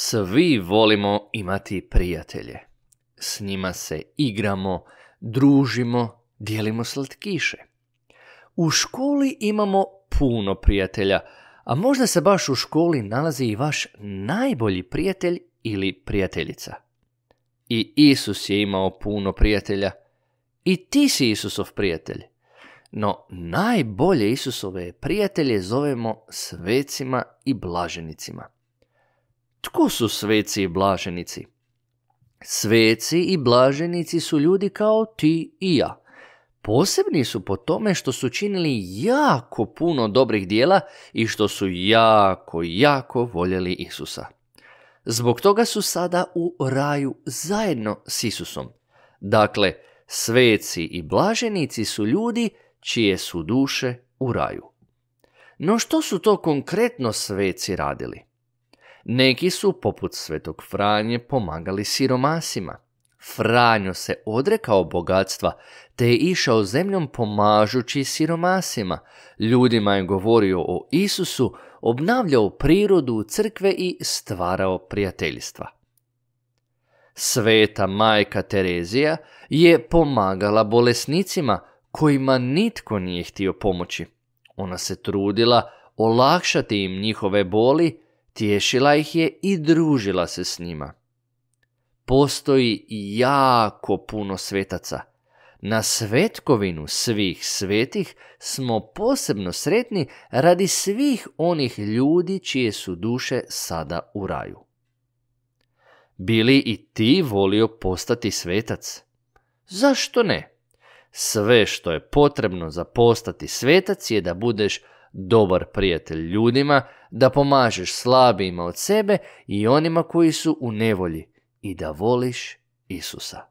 Svi volimo imati prijatelje. S njima se igramo, družimo, dijelimo slatkiše. U školi imamo puno prijatelja, a možda se baš u školi nalazi i vaš najbolji prijatelj ili prijateljica. I Isus je imao puno prijatelja. I ti si Isusov prijatelj. No najbolje Isusove prijatelje zovemo svecima i blaženicima. Tko su sveci i blaženici? Sveci i blaženici su ljudi kao ti i ja. Posebni su po tome što su činili jako puno dobrih dijela i što su jako, jako voljeli Isusa. Zbog toga su sada u raju zajedno s Isusom. Dakle, sveci i blaženici su ljudi čije su duše u raju. No što su to konkretno sveci radili? Neki su, poput svetog Franje, pomagali siromasima. Franjo se odrekao bogatstva, te je išao zemljom pomažući siromasima. Ljudima je govorio o Isusu, obnavljao prirodu, crkve i stvarao prijateljstva. Sveta majka Terezija je pomagala bolesnicima kojima nitko nije htio pomoći. Ona se trudila olakšati im njihove boli, Tješila ih je i družila se s njima. Postoji jako puno svetaca. Na svetkovinu svih svetih smo posebno sretni radi svih onih ljudi čije su duše sada u raju. Bili i ti volio postati svetac? Zašto ne? Sve što je potrebno za postati svetac je da budeš dobar prijatelj ljudima, da pomažeš slabijima od sebe i onima koji su u nevolji i da voliš Isusa.